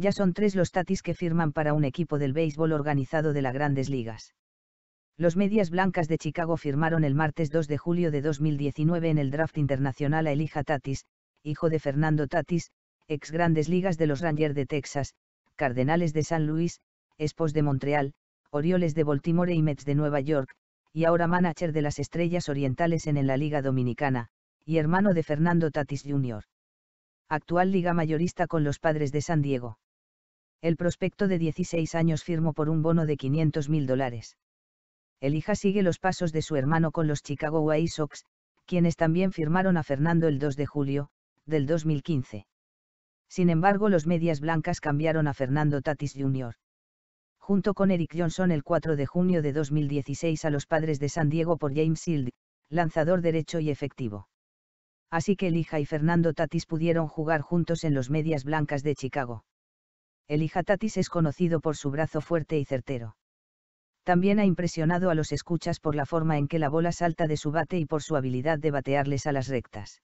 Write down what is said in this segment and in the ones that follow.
ya son tres los tatis que firman para un equipo del béisbol organizado de las grandes ligas. Los medias blancas de Chicago firmaron el martes 2 de julio de 2019 en el draft internacional a Elija Tatis, hijo de Fernando Tatis, ex grandes ligas de los Rangers de Texas, Cardenales de San Luis, Expos de Montreal, Orioles de Baltimore y Mets de Nueva York, y ahora manager de las Estrellas Orientales en, en la Liga Dominicana, y hermano de Fernando Tatis Jr. Actual Liga Mayorista con los Padres de San Diego. El prospecto de 16 años firmó por un bono de 500 mil dólares. Elija sigue los pasos de su hermano con los Chicago White Sox, quienes también firmaron a Fernando el 2 de julio, del 2015. Sin embargo, los medias blancas cambiaron a Fernando Tatis Jr. Junto con Eric Johnson el 4 de junio de 2016 a los padres de San Diego por James Shield, lanzador derecho y efectivo. Así que Elija y Fernando Tatis pudieron jugar juntos en los medias blancas de Chicago. El hijatatis es conocido por su brazo fuerte y certero. También ha impresionado a los escuchas por la forma en que la bola salta de su bate y por su habilidad de batearles a las rectas.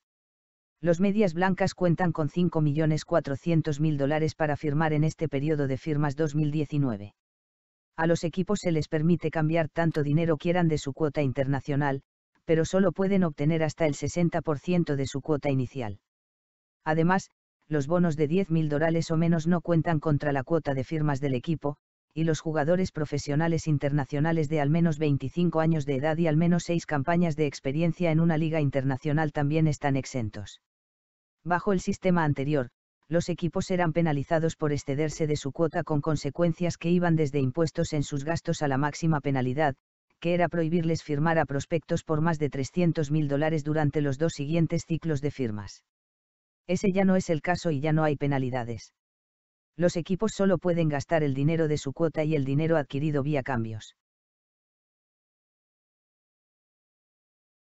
Los medias blancas cuentan con 5.400.000 dólares para firmar en este periodo de firmas 2019. A los equipos se les permite cambiar tanto dinero quieran de su cuota internacional, pero solo pueden obtener hasta el 60% de su cuota inicial. Además, los bonos de 10.000 dólares o menos no cuentan contra la cuota de firmas del equipo, y los jugadores profesionales internacionales de al menos 25 años de edad y al menos 6 campañas de experiencia en una liga internacional también están exentos. Bajo el sistema anterior, los equipos eran penalizados por excederse de su cuota con consecuencias que iban desde impuestos en sus gastos a la máxima penalidad, que era prohibirles firmar a prospectos por más de 300.000 dólares durante los dos siguientes ciclos de firmas. Ese ya no es el caso y ya no hay penalidades. Los equipos solo pueden gastar el dinero de su cuota y el dinero adquirido vía cambios.